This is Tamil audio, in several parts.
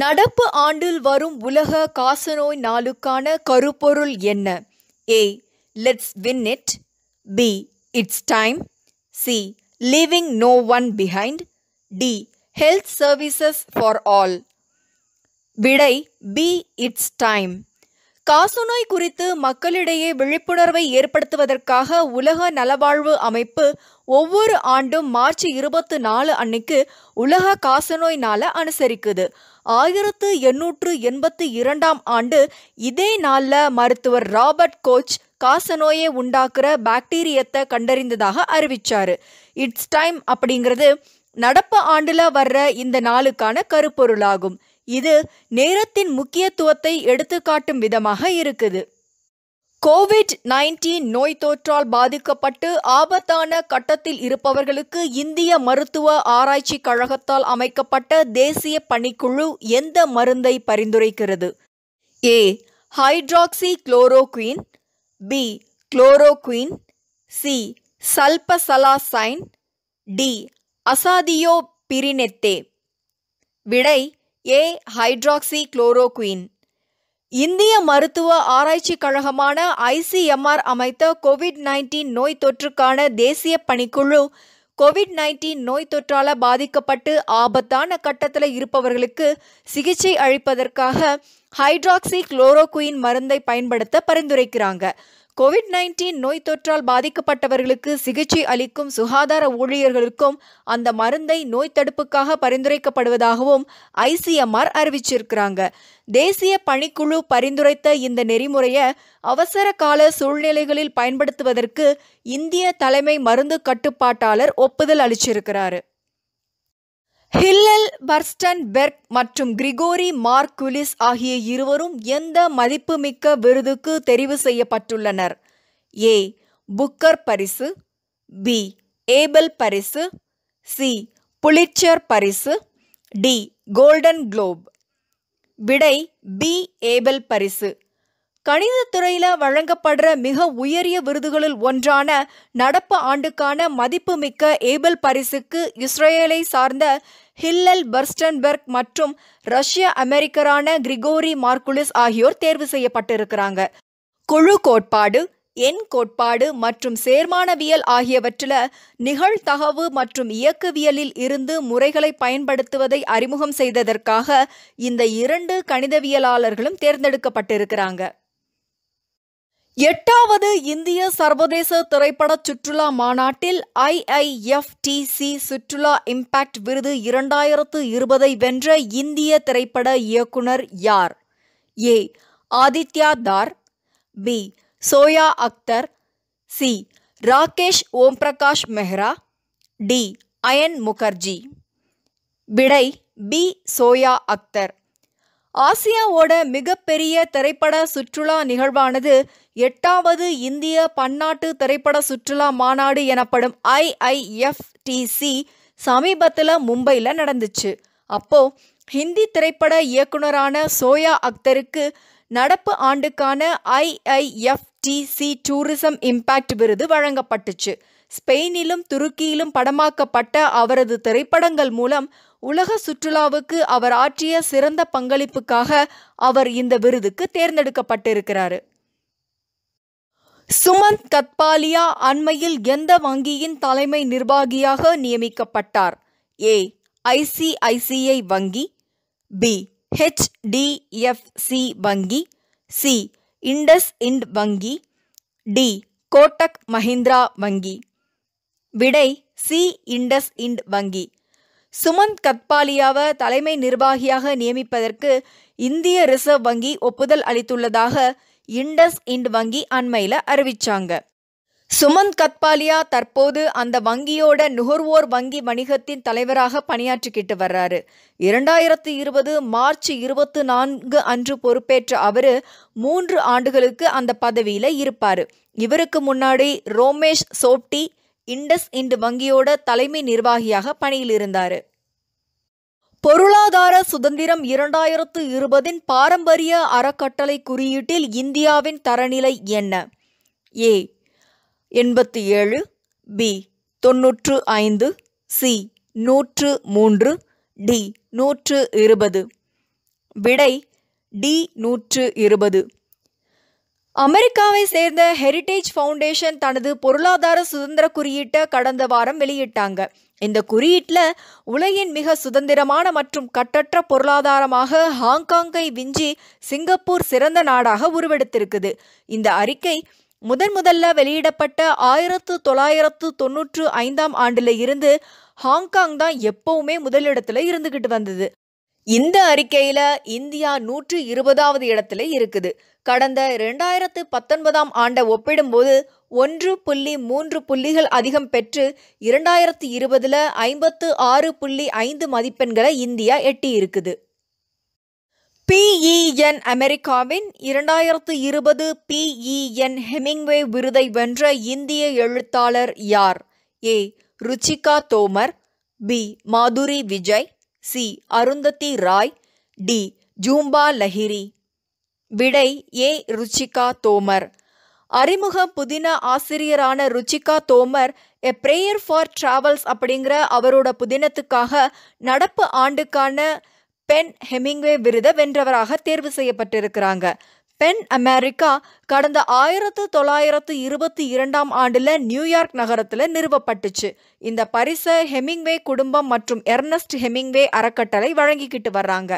நடப்பு ஆண்டில் வரும் உலக காசநோய் நாளுக்கான கருப்பொருள் என்ன A let's win it B it's time C leaving no one behind D health services for all விடை பி இட்ஸ் டைம் காசநோய் குறித்து மக்களிடையே விழிப்புணர்வை ஏற்படுத்துவதற்காக உலக நலவாழ்வு அமைப்பு ஒவ்வொரு ஆண்டும் மார்ச் இருபத்தி நாலு அன்னைக்கு உலக காசநோய் நாளை அனுசரிக்குது ஆயிரத்து எண்ணூற்று எண்பத்தி இரண்டாம் ஆண்டு இதே நாளில் மருத்துவர் ராபர்ட் கோச் காசநோயை உண்டாக்குற பாக்டீரியத்தை கண்டறிந்ததாக அறிவித்தார் இட்ஸ் டைம் அப்படிங்கிறது நடப்பு ஆண்டில் வர்ற இந்த நாளுக்கான கருப்பொருளாகும் இது நேரத்தின் முக்கியத்துவத்தை எடுத்துக்காட்டும் விதமாக இருக்குது கோவிட் நைன்டீன் நோய் தொற்றால் பாதிக்கப்பட்டு ஆபத்தான கட்டத்தில் இருப்பவர்களுக்கு இந்திய மருத்துவ ஆராய்ச்சி கழகத்தால் அமைக்கப்பட்ட தேசிய பணிக்குழு எந்த மருந்தை பரிந்துரைக்கிறது A hydroxychloroquine B chloroquine C sulfasalazine D azathioprine விடை ஏ ஹைட்ராக்சி குளோரோக்வீன் இந்திய மருத்துவ ஆராய்ச்சி கழகமான ஐசிஎம்ஆர் அமைத்த கோவிட் நைன்டீன் நோய் தொற்றுக்கான தேசிய பணிக்குழு கோவிட் நைன்டீன் நோய் தொற்றால் பாதிக்கப்பட்டு ஆபத்தான கட்டத்தில் இருப்பவர்களுக்கு சிகிச்சை அளிப்பதற்காக ஹைட்ராக்சி குளோரோகுயின் மருந்தை பயன்படுத்த பரிந்துரைக்கிறாங்க கோவிட் நைன்டீன் நோய் தொற்றால் பாதிக்கப்பட்டவர்களுக்கு சிகிச்சை அளிக்கும் சுகாதார ஊழியர்களுக்கும் அந்த மருந்தை நோய் தடுப்புக்காக பரிந்துரைக்கப்படுவதாகவும் ஐசிஎம்ஆர் அறிவிச்சிருக்கிறாங்க தேசிய பணிக்குழு பரிந்துரைத்த இந்த நெறிமுறையை அவசர கால சூழ்நிலைகளில் பயன்படுத்துவதற்கு இந்திய தலைமை மருந்து கட்டுப்பாட்டாளர் ஒப்புதல் அளிச்சிருக்கிறாரு ஹில்லல் பர்ஸ்டன்பெர்க் மற்றும் கிரிகோரி மார்க்குலிஸ் ஆகிய இருவரும் எந்த மதிப்புமிக்க விருதுக்கு தெரிவு செய்யப்பட்டுள்ளனர் ஏ புக்கர் பரிசு பி ஏபல் பரிசு சி புலிச்சர் பரிசு டி கோல்டன் குளோப் விடை பி ஏபல் பரிசு கணிதத்துறையில வழங்கப்படுற மிக உயரிய விருதுகளில் ஒன்றான நடப்பு ஆண்டுக்கான மதிப்புமிக்க ஏபல் பரிசுக்கு இஸ்ரேலை சார்ந்த ஹில்லல் பர்ஸ்டன்பெர்க் மற்றும் ரஷ்ய அமெரிக்கரான கிரிகோரி மார்க்குலிஸ் ஆகியோர் தேர்வு செய்யப்பட்டிருக்கிறாங்க குழு கோட்பாடு எண் கோட்பாடு மற்றும் சேர்மானவியல் ஆகியவற்றில் நிகழ்தகவு மற்றும் இயக்கவியலில் இருந்து முறைகளை பயன்படுத்துவதை அறிமுகம் செய்ததற்காக இந்த இரண்டு கணிதவியலாளர்களும் தேர்ந்தெடுக்கப்பட்டிருக்கிறாங்க எட்டாவது இந்திய சர்வதேச திரைப்பட சுற்றுலா மாநாட்டில் ஐஐஎஃப்டிசி சுற்றுலா இம்பாக்ட் விருது இரண்டாயிரத்து இருபதை வென்ற இந்திய திரைப்பட இயக்குனர் யார் A Aditya Dhar B Zoya Akhtar C Rakesh Om Prakash Mehra D Ayan Mukerji விடை பி சோயா அக்தர் ஆசியாவோட மிகப்பெரிய திரைப்பட சுற்றுலா நிகழ்வானது எட்டாவது இந்திய பன்னாட்டு திரைப்பட சுற்றுலா மாநாடு எனப்படும் ஐஐஎஃப்டிசி சமீபத்தில் மும்பையில் நடந்துச்சு அப்போ ஹிந்தி திரைப்பட இயக்குனரான சோயா அக்தருக்கு நடப்பு ஆண்டுக்கான ஐஐஎஃப்டிசி டூரிசம் இம்பாக்ட் விருது வழங்கப்பட்டுச்சு ஸ்பெயினிலும் துருக்கியிலும் படமாக்கப்பட்ட அவரது திரைப்படங்கள் மூலம் உலக சுற்றுலாவுக்கு அவர் ஆற்றிய சிறந்த பங்களிப்புக்காக அவர் இந்த விருதுக்கு தேர்ந்தெடுக்கப்பட்டிருக்கிறாரு சுமந்த் கத்பாலியா அண்மையில் எந்த வங்கியின் தலைமை நிர்வாகியாக நியமிக்கப்பட்டார் ஏ ஐசிஐசிஐ வங்கி பி ஹெச்டிஎஃப்சி வங்கி சி இண்டஸ் இண்ட் வங்கி டி கோட்டக் மஹிந்திரா வங்கி விடை சி இண்டஸ் இண்ட் வங்கி சுமந்த் கத்பாலியாவை தலைமை நிர்வாகியாக நியமிப்பதற்கு இந்திய ரிசர்வ் வங்கி ஒப்புதல் அளித்துள்ளதாக இண்டஸ் இண்ட் வங்கி அண்மையில் அறிவிச்சாங்க சுமந்த் கத்பாலியா தற்போது அந்த வங்கியோட நுகர்வோர் வங்கி வணிகத்தின் தலைவராக பணியாற்றிக்கிட்டு வர்றாரு இரண்டாயிரத்து இருபது மார்ச் இருபத்து நான்கு அன்று பொறுப்பேற்ற அவர் மூன்று ஆண்டுகளுக்கு அந்த பதவியில் இருப்பார் இவருக்கு முன்னாடி ரோமேஷ் சோப்டி இண்டஸ் இண்டு வங்கியோட தலைமை நிர்வாகியாக பணியில் இருந்தார் பொருளாதார சுதந்திரம் இரண்டாயிரத்து இருபதின் பாரம்பரிய அறக்கட்டளை குறியீட்டில் இந்தியாவின் தரநிலை என்ன ஏ எண்பத்தி ஏழு பி தொன்னூற்று ஐந்து சி நூற்று மூன்று டி நூற்று இருபது விடை டி நூற்று இருபது அமெரிக்காவை சேர்ந்த ஹெரிட்டேஜ் ஃபவுண்டேஷன் தனது பொருளாதார சுதந்திர குறியீட்டை கடந்த வாரம் வெளியிட்டாங்க இந்த குறியீட்டில் உலகின் மிக சுதந்திரமான மற்றும் கட்டற்ற பொருளாதாரமாக ஹாங்காங்கை விஞ்சி சிங்கப்பூர் சிறந்த நாடாக உருவெடுத்திருக்குது இந்த அறிக்கை முதன் முதல்ல வெளியிடப்பட்ட ஆயிரத்து தொள்ளாயிரத்து தொன்னூற்று ஐந்தாம் ஆண்டில் இருந்து ஹாங்காங் தான் எப்பவுமே முதலிடத்தில் இருந்துக்கிட்டு வந்தது இந்த அறிக்கையில இந்தியா நூற்றி இருபதாவது இடத்துல இருக்குது கடந்த இரண்டாயிரத்து பத்தொன்பதாம் ஆண்டை ஒப்பிடும்போது ஒன்று புள்ளி மூன்று புள்ளிகள் அதிகம் பெற்று இரண்டாயிரத்து இருபதுல ஐம்பத்து ஆறு புள்ளி ஐந்து மதிப்பெண்களை இந்தியா எட்டி இருக்குது பிஇஎன் e அமெரிக்காவின் இரண்டாயிரத்து இருபது பிஇஎன் e ஹெமிங்வே விருதை வென்ற இந்திய எழுத்தாளர் யார் A Ruchika Tomar B Madhuri Vijay C Arundhati Roy D Jhumpa Lahiri விடை ஏ ருச்சிகா தோமர் அறிமுக புதின ஆசிரியரான Ruchika Tomar a prayer for travels அப்படிங்கிற அவரோட புதினத்துக்காக நடப்பு ஆண்டுக்கான பென் ஹெமிங்வே விருதை வென்றவராக தேர்வு செய்யப்பட்டிருக்கிறாங்க பென் அமெரிக்கா கடந்த ஆயிரத்து தொள்ளாயிரத்து இருபத்தி இரண்டாம் ஆண்டில் நியூயார்க் நகரத்தில் நிறுவப்பட்டுச்சு இந்த பரிசை ஹெமிங்வே குடும்பம் மற்றும் எர்னஸ்ட் ஹெமிங்வே அறக்கட்டளை வழங்கிக்கிட்டு வர்றாங்க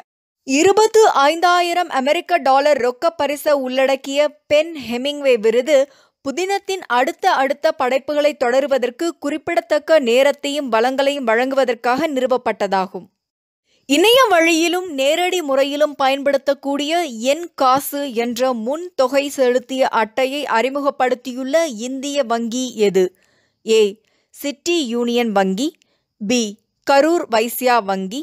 இருபத்து ஐந்தாயிரம் அமெரிக்க டாலர் ரொக்க பரிசை உள்ளடக்கிய பென் ஹெமிங்வே விருது புதினத்தின் அடுத்த அடுத்த படைப்புகளை தொடருவதற்கு குறிப்பிடத்தக்க நேரத்தையும் வளங்களையும் வழங்குவதற்காக நிறுவப்பட்டதாகும் இணைய வழியிலும் நேரடி முறையிலும் பயன்படுத்தக்கூடிய என் காசு என்ற முன் தொகை செலுத்திய அட்டையை அறிமுகப்படுத்தியுள்ள இந்திய வங்கி எது ஏ சிட்டி யூனியன் வங்கி பி கரூர் வைசியா வங்கி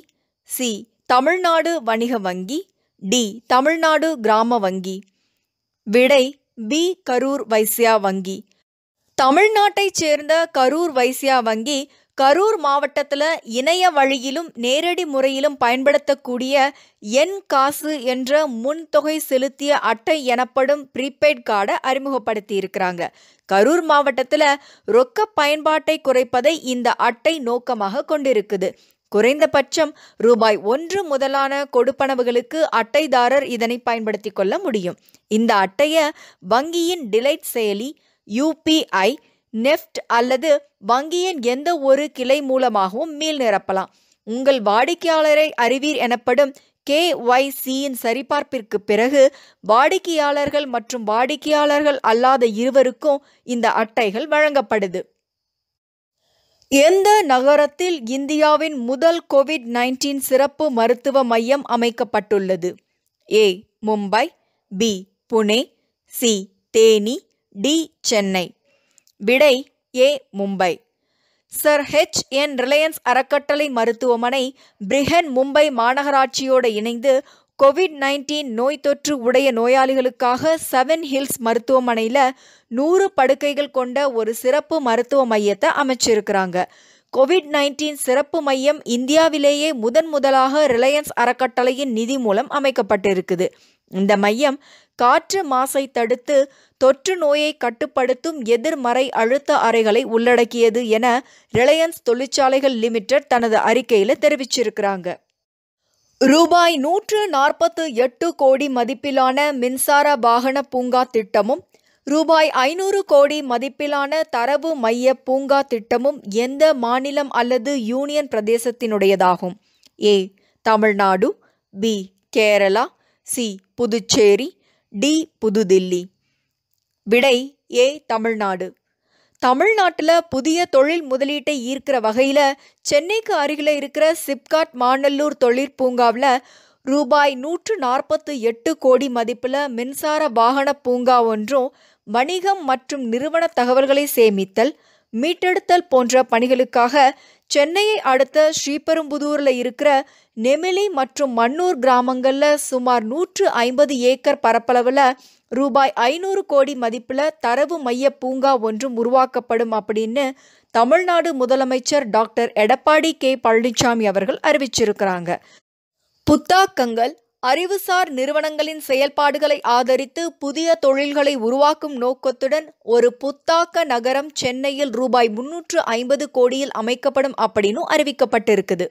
சி தமிழ்நாடு வணிக வங்கி டி தமிழ்நாடு கிராம வங்கி விடை பி கரூர் வைசியா வங்கி தமிழ்நாட்டைச் சேர்ந்த கரூர் வைசியா வங்கி கரூர் மாவட்டத்தில் இணைய வழியிலும் நேரடி முறையிலும் பயன்படுத்தக்கூடிய என் காசு என்ற முன்தொகை செலுத்திய அட்டை எனப்படும் ப்ரீபெய்ட் கார்டை அறிமுகப்படுத்தி இருக்கிறாங்க கரூர் மாவட்டத்தில் ரொக்க பயன்பாட்டை குறைப்பதை இந்த அட்டை நோக்கமாக கொண்டிருக்குது குறைந்தபட்சம் ரூபாய் ஒன்று முதலான கொடுப்பனவுகளுக்கு அட்டைதாரர் இதனை பயன்படுத்தி கொள்ள முடியும் இந்த அட்டையை வங்கியின் டிலைட் செயலி யூபிஐ நெஃப்ட் அல்லது வங்கியின் எந்த ஒரு கிளை மூலமாகவும் மீள் நிரப்பலாம் உங்கள் வாடிக்கையாளரை அறிவீர் எனப்படும் சியின் சரிபார்ப்பிற்கு பிறகு வாடிக்கையாளர்கள் மற்றும் வாடிக்கையாளர்கள் அல்லாத இருவருக்கும் இந்த அட்டைகள் வழங்கப்படுது எந்த நகரத்தில் இந்தியாவின் முதல் கோவிட் நைன்டீன் சிறப்பு மருத்துவ மையம் அமைக்கப்பட்டுள்ளது A Mumbai B Pune C Theni D Chennai விடை A Mumbai sir H N Reliance அறக்கட்டளை மருத்துவமனை பிரிஹன் மும்பை மாநகராட்சியோடு இணைந்து கோவிட் நைன்டீன் நோய் தொற்று உடைய நோயாளிகளுக்காக செவன் ஹில்ஸ் மருத்துவமனையில் நூறு படுக்கைகள் கொண்ட ஒரு சிறப்பு மருத்துவ மையத்தை அமைச்சிருக்கிறாங்க கோவிட் நைன்டீன் சிறப்பு மையம் இந்தியாவிலேயே முதன் முதலாக ரிலையன்ஸ் அறக்கட்டளையின் நிதி மூலம் அமைக்கப்பட்டிருக்குது இந்த மையம் காற்று மாசை தடுத்து தொற்று நோயை கட்டுப்படுத்தும் எதிர்மறை அழுத்த அறைகளை உள்ளடக்கியது என ரிலையன்ஸ் தொழிற்சாலைகள் லிமிடெட் தனது அறிக்கையில் தெரிவிச்சிருக்கிறாங்க ரூபாய் நூற்று நாற்பத்து எட்டு கோடி மதிப்பிலான மின்சார வாகன பூங்கா திட்டமும் ரூபாய் ஐநூறு கோடி மதிப்பிலான தரவு மைய பூங்கா திட்டமும் எந்த மாநிலம் அல்லது யூனியன் பிரதேசத்தினுடையதாகும் A Tamil Nadu B Kerala C Puducherry D Pudhu Dilli விடை ஏ தமிழ்நாடு தமிழ்நாட்டில் புதிய தொழில் முதலீட்டை ஈர்க்கிற வகையில் சென்னைக்கு அருகில் இருக்கிற சிப்காட் மாநல்லூர் தொழிற்பூங்காவில் ரூபாய் நூற்று நாற்பத்து எட்டு கோடி மதிப்பில் மின்சார வாகன பூங்கா ஒன்றும் வணிகம் மற்றும் நிறுவன தகவல்களை சேமித்தல் மீட்டெடுத்தல் போன்ற பணிகளுக்காக சென்னையை அடுத்த ஸ்ரீபெரும்புதூரில் இருக்கிற நெமிலி மற்றும் மன்னூர் கிராமங்களில் சுமார் நூற்று ஐம்பது ஏக்கர் பரப்பளவில் ரூபாய் ஐநூறு கோடி மதிப்பில் தரவு மைய பூங்கா ஒன்றும் உருவாக்கப்படும் அப்படின்னு தமிழ்நாடு முதலமைச்சர் டாக்டர் எடப்பாடி கே பழனிசாமி அவர்கள் அறிவிச்சிருக்கிறாங்க புத்தாக்கங்கள் அறிவுசார் நிறுவனங்களின் செயல்பாடுகளை ஆதரித்து புதிய தொழில்களை உருவாக்கும் நோக்கத்துடன் ஒரு புத்தாக்க நகரம் சென்னையில் ரூபாய் முன்னூற்று ஐம்பது கோடியில் அமைக்கப்படும் அப்படின்னு அறிவிக்கப்பட்டிருக்குது